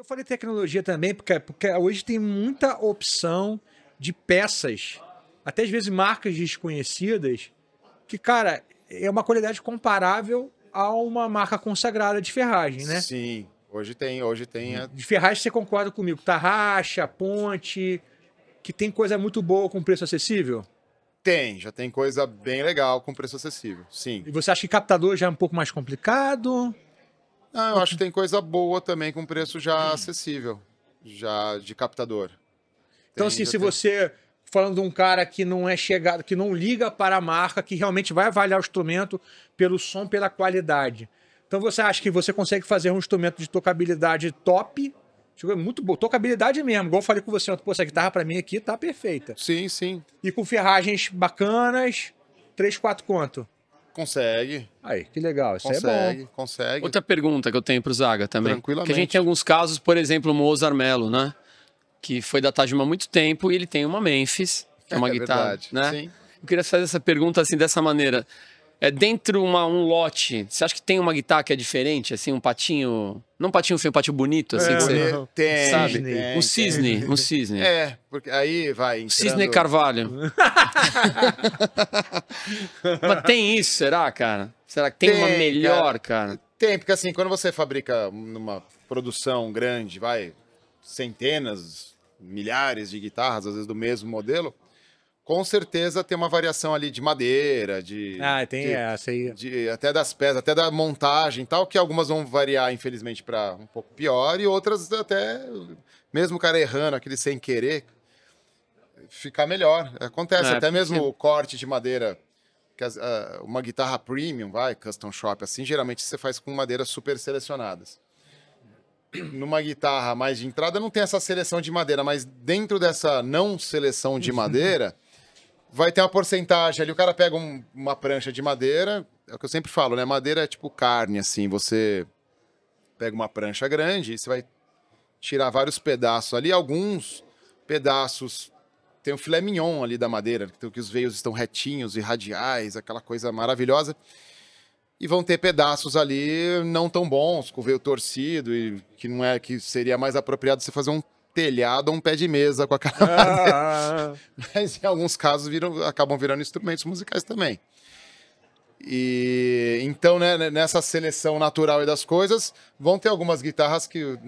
Eu falei tecnologia também, porque, porque hoje tem muita opção de peças, até às vezes marcas desconhecidas, que, cara, é uma qualidade comparável a uma marca consagrada de ferragem, né? Sim, hoje tem, hoje tem. A... De ferragem você concorda comigo? Tarraxa, ponte, que tem coisa muito boa com preço acessível? Tem, já tem coisa bem legal com preço acessível, sim. E você acha que captador já é um pouco mais complicado? Não, ah, eu acho que tem coisa boa também com preço já acessível, já de captador. Então, tem, então, assim, se tem... você falando de um cara que não é chegado, que não liga para a marca, que realmente vai avaliar o instrumento pelo som, pela qualidade. Então você acha que você consegue fazer um instrumento de tocabilidade top? Tipo, é muito bom, tocabilidade mesmo. Igual eu falei com você ontem, pô, essa guitarra para mim aqui tá perfeita. Sim, sim. E com ferragens bacanas, 3, 4 quanto? Consegue. Aí, que legal. Isso consegue, é bom. Consegue. Outra pergunta que eu tenho para o Zaga também. Tranquilamente. Que a gente tem alguns casos, por exemplo, o Moza Armelo, né? Que foi da Tajima há muito tempo e ele tem uma Memphis, que é, é uma é, guitarra. Verdade. Né? Sim. Eu queria fazer essa pergunta assim dessa maneira é, dentro uma, um lote, você acha que tem uma guitarra que é diferente, assim, um patinho, não um patinho feio, um patinho bonito, assim, é, que você tem, sabe? Tem, um cisne, tem. um cisne. É, porque aí vai entrando... Cisne Carvalho. Mas tem isso, será, cara? Será que tem, tem uma melhor, cara? Tem, porque assim, quando você fabrica numa produção grande, vai centenas, milhares de guitarras, às vezes do mesmo modelo, com certeza tem uma variação ali de madeira, de. Ah, tem de, é, essa aí. De, até das peças, até da montagem e tal, que algumas vão variar, infelizmente, para um pouco pior, e outras até, mesmo o cara errando, aquele sem querer, ficar melhor. Acontece, é, até mesmo o corte de madeira. Que uh, uma guitarra premium, vai, custom shop, assim, geralmente você faz com madeiras super selecionadas numa guitarra mais de entrada não tem essa seleção de madeira, mas dentro dessa não seleção de uhum. madeira vai ter uma porcentagem ali. O cara pega um, uma prancha de madeira, é o que eu sempre falo, né? Madeira é tipo carne, assim. Você pega uma prancha grande e você vai tirar vários pedaços ali. Alguns pedaços tem o filé mignon ali da madeira, que os veios estão retinhos e radiais, aquela coisa maravilhosa. E vão ter pedaços ali não tão bons, com o veio torcido, e que não é que seria mais apropriado você fazer um telhado ou um pé de mesa com a cara, ah, ah, ah. Mas em alguns casos viram, acabam virando instrumentos musicais também. E então, né, né nessa seleção natural das coisas, vão ter algumas guitarras que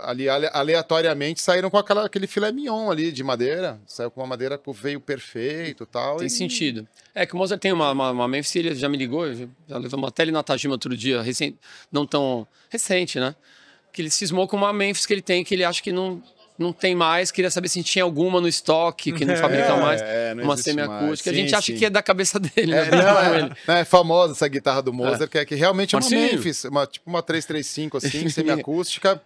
ali aleatoriamente saíram com aquela, aquele filé mignon ali de madeira, saiu com uma madeira com veio perfeito, tal. Tem e... sentido. É que o Mozart tem uma, uma, uma Memphis, ele já me ligou, já levamos até ele na Tajima outro dia, recente, não tão recente, né? Que ele cismou com uma Memphis que ele tem que ele acha que não não tem mais, queria saber se tinha alguma no estoque que não fabricam é, mais, é, não uma semiacústica. a gente sim. acha que é da cabeça dele, é, né? É, né, é famosa essa guitarra do Mozart, é. que é que realmente é uma Memphis, uma, tipo uma 335 assim, semiacústica.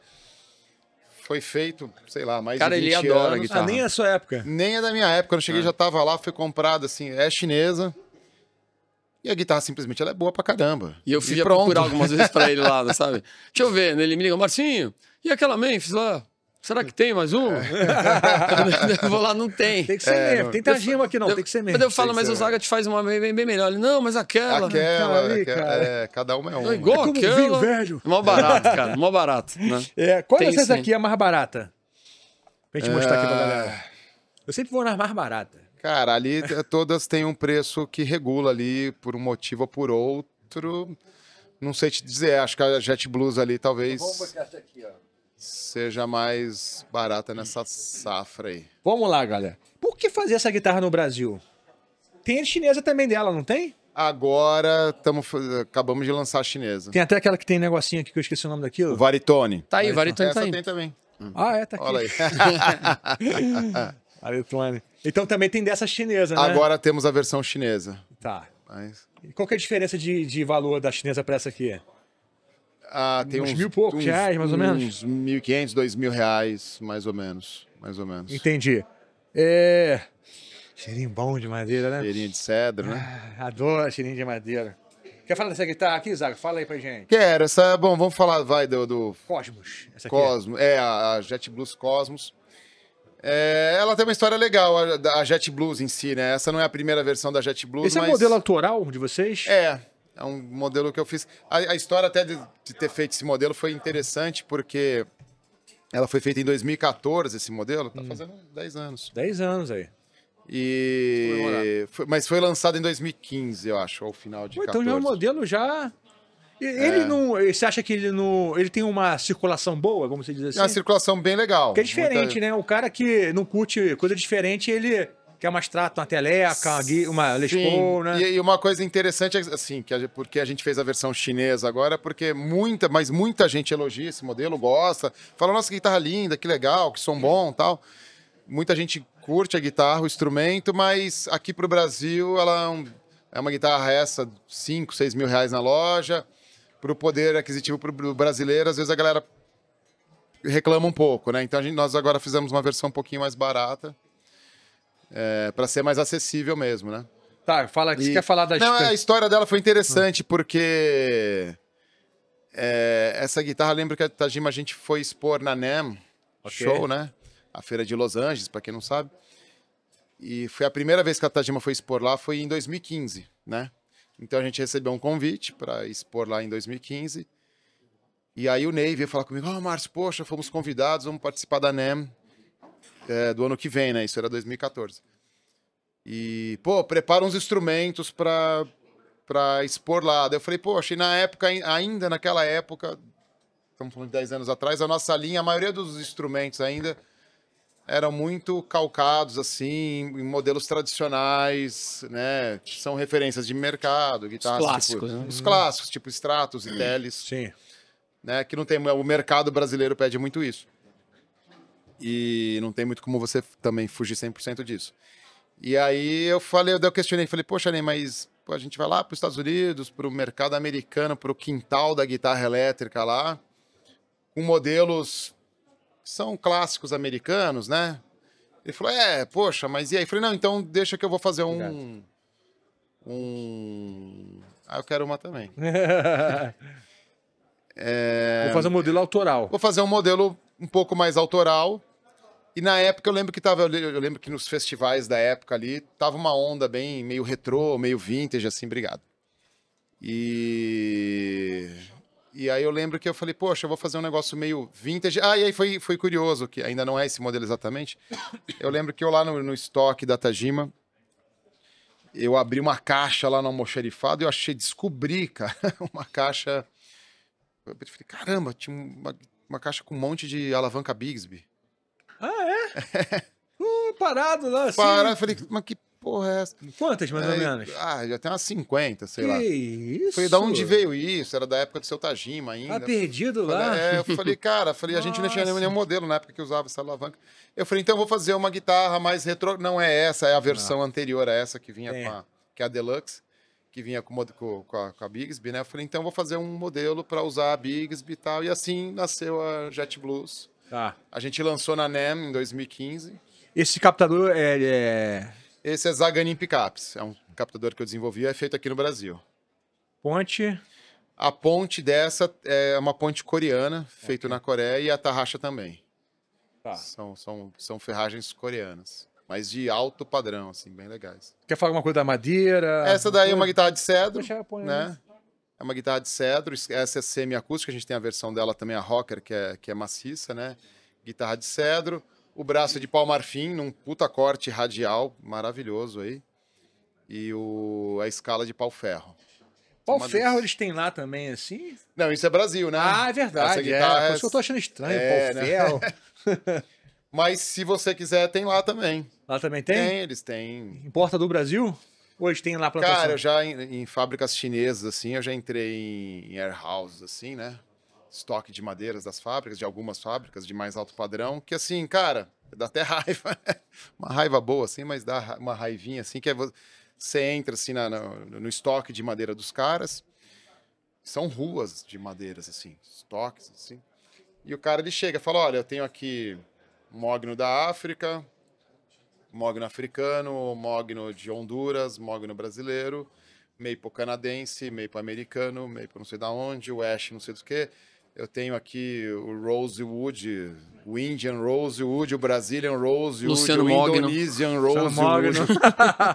Foi feito, sei lá, mais Cara, de 20 ele adora anos. Ah, nem é a sua época. Nem é da minha época. Quando eu cheguei, é. já tava lá, foi comprado assim, é chinesa. E a guitarra simplesmente ela é boa pra caramba. E eu fui e procurar algumas vezes pra ele lá, sabe? Deixa eu ver, né? ele me liga, Marcinho, e aquela Memphis lá? Será que tem mais um? eu é. vou lá, não tem. Tem que ser é, mesmo. Tem Tajima aqui não, eu, tem que ser mesmo. Quando eu falo, mas o Zaga te faz uma bem, bem melhor. Ele, não, mas aquela. Aquela, né? ali, cara. É, cada uma é uma. É igual é aquela. Vinho velho. Mó barato, cara. Mó barato. Né? É, qual tem dessas aqui é a mais barata? Pra gente é... mostrar aqui pra é. galera. Eu sempre vou na mais barata. Cara, ali todas têm um preço que regula ali por um motivo ou por outro. Não sei te dizer, acho que a Jet Blues ali talvez. Vamos botar essa aqui, ó seja mais barata nessa safra aí. Vamos lá, galera. Por que fazer essa guitarra no Brasil? Tem chinesa também dela, não tem? Agora tamo, acabamos de lançar a chinesa. Tem até aquela que tem negocinho aqui que eu esqueci o nome daquilo. O Varitone. Tá aí, Varitone, tá aí. tem também. Ah, é, tá aqui. Olha aí. Varitone. Então também tem dessa chinesa, né? Agora temos a versão chinesa. Tá. Mas... Qual que é a diferença de, de valor da chinesa para essa aqui? Ah, tem uns, uns mil poucos uns, reais, mais ou menos? Uns mil quinhentos, dois mil reais, mais ou menos. Mais ou menos. Entendi. É... Cheirinho bom de madeira, né? Cheirinho de cedro, né? Ah, adoro cheirinho de madeira. Quer falar dessa guitarra aqui, Zago Fala aí pra gente. Quero. Essa, bom, vamos falar, vai, do... do... Cosmos. Essa Cosmos. É, a, a Jet Blues Cosmos. É, ela tem uma história legal, a, a Jet Blues em si, né? Essa não é a primeira versão da Jet Blues, Esse mas... é o modelo autoral de vocês? É. É um modelo que eu fiz. A, a história até de, de, ter feito esse modelo foi interessante, porque ela foi feita em 2014, esse modelo. Tá hum. fazendo 10 anos. 10 anos aí. E foi, mas foi lançado em 2015, eu acho, ao final de Pô, Então já é um modelo já ele é. não, você acha que ele não, ele tem uma circulação boa, você diz assim? É uma circulação bem legal. Que é diferente, Muita... né? O cara que não curte coisa diferente, ele que é uma Strato, uma Teleca, uma lespo, né? E, e, uma coisa interessante, é assim, que a, porque a gente fez a versão chinesa agora, porque muita, mas muita gente elogia esse modelo, gosta, fala, nossa, que guitarra linda, que legal, que som bom tal. Muita gente curte a guitarra, o instrumento, mas aqui para o Brasil ela é, um, é uma guitarra essa, 5, 6 mil reais na loja. Para o poder aquisitivo pro brasileiro, às vezes a galera reclama um pouco, né? Então gente, nós agora fizemos uma versão um pouquinho mais barata é, para ser mais acessível mesmo, né? Tá, fala que e... você quer falar da Não, a história dela foi interessante, porque é, essa guitarra, lembro que a Tajima a gente foi expor na NEM, okay. show, né? A feira de Los Angeles, para quem não sabe. E foi a primeira vez que a Tajima foi expor lá, foi em 2015, né? Então a gente recebeu um convite para expor lá em 2015. E aí o Ney veio falar comigo: Ó, oh, ah, Márcio, poxa, fomos convidados, vamos participar da NEM é, do ano que vem, né? Isso era 2014. E, pô, prepara uns instrumentos pra, pra expor lá. Daí eu falei, pô, achei na época, ainda naquela época, estamos falando de 10 anos atrás, a nossa linha, a maioria dos instrumentos ainda eram muito calcados, assim, em modelos tradicionais, né? São referências de mercado, guitarras. Os tipo clássicos, tipo, né? Os clássicos, tipo Stratos e Teles. Sim. Né? Que não tem... O mercado brasileiro pede muito isso e não tem muito como você também fugir 100% disso. E aí eu falei, eu questionei, falei, poxa, nem mas pô, a gente vai lá para os Estados Unidos, para o mercado americano, para o quintal da guitarra elétrica lá, com modelos que são clássicos americanos, né? Ele falou, é, poxa, mas e aí? Eu falei, não, então deixa que eu vou fazer um... Um... Ah, eu quero uma também. é... Vou fazer um modelo autoral. Vou fazer um modelo um pouco mais autoral, e na época eu lembro que tava, eu lembro que nos festivais da época ali, tava uma onda bem meio retrô, meio vintage, assim, obrigado. E. E aí eu lembro que eu falei, poxa, eu vou fazer um negócio meio vintage. Ah, e aí foi, foi curioso, que ainda não é esse modelo exatamente. Eu lembro que eu lá no, no estoque da Tajima, eu abri uma caixa lá no almoxerifado e eu achei, descobri, cara, uma caixa. Eu falei, caramba, tinha uma, uma caixa com um monte de alavanca Bigsby. Ah, é? Hum, parado lá, assim. Parado, falei, mas que porra é essa? Quantas, mais é, ou menos? Ah, já tem umas 50, sei que lá. isso? Foi da onde veio isso? Era da época do seu Tajima ainda. Ah, perdido falei, lá? É, eu falei, cara, falei, a gente não tinha nenhum modelo na época que usava essa alavanca. Eu falei, então eu vou fazer uma guitarra mais retro... Não é essa, é a versão ah. anterior a essa que vinha é. com a... Que é a Deluxe que vinha com, com, com, a, com, a, Bigsby, né? Eu falei, então vou fazer um modelo para usar a Bigsby e tal. E assim nasceu a Jet Blues. Tá. A gente lançou na NEM em 2015. Esse captador é. é... Esse é Zaganin Picaps. É um captador que eu desenvolvi e é feito aqui no Brasil. Ponte. A ponte dessa é uma ponte coreana, é. feita na Coreia, e a Tarraxa também. Tá. São, são, são ferragens coreanas, mas de alto padrão, assim, bem legais. Quer falar alguma coisa da madeira? Essa daí é uma guitarra de cedro, né? É uma guitarra de cedro, essa é semi-acústica, a gente tem a versão dela também, a rocker, que é, que é maciça, né? Guitarra de cedro, o braço é de pau marfim, num puta corte radial maravilhoso aí, e o, a escala de pau ferro. Pau ferro eles têm lá também, assim? Não, isso é Brasil, né? Ah, é verdade, Essa é, guitarra é. é... eu tô achando estranho, é, pau né? ferro. Né? Mas se você quiser, tem lá também. Lá também tem? Tem, eles têm. Importa do Brasil? Hoje tem lá plantação? Cara, eu já em, em fábricas chinesas, assim, eu já entrei em, em airhouses, assim, né? Estoque de madeiras das fábricas, de algumas fábricas de mais alto padrão, que assim, cara, dá até raiva. Né? uma raiva boa, assim, mas dá uma raivinha, assim, que é você entra, assim, na, no, no estoque de madeira dos caras, são ruas de madeiras, assim, estoques, assim. E o cara, ele chega e fala, olha, eu tenho aqui mogno da África, mogno africano, mogno de Honduras, mogno brasileiro, maple canadense, maple americano, maple não sei da onde, west, não sei do que. Eu tenho aqui o Rosewood, o Indian Rosewood, o Brazilian Rosewood, Luciano o Mogno. Indonesian Rosewood.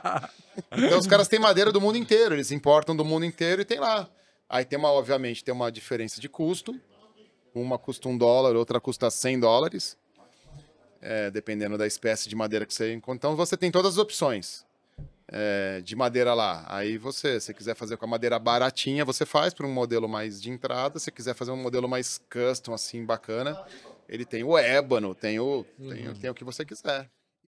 então os caras têm madeira do mundo inteiro, eles importam do mundo inteiro e tem lá. Aí tem uma, obviamente, tem uma diferença de custo. Uma custa um dólar, outra custa 100 dólares é, dependendo da espécie de madeira que você encontra. Então você tem todas as opções é, de madeira lá. Aí você, se quiser fazer com a madeira baratinha, você faz para um modelo mais de entrada. Se quiser fazer um modelo mais custom, assim, bacana, ele tem o ébano, tem o, tem, uhum. tem o que você quiser.